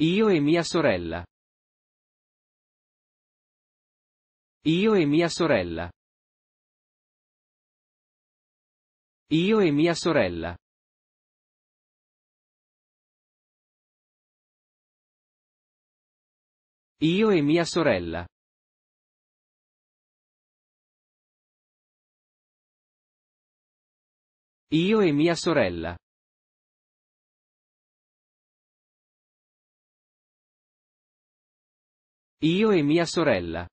Io e mia sorella. Io e mia sorella. Io e mia sorella. Io e mia sorella. Io e mia sorella. Io e mia sorella.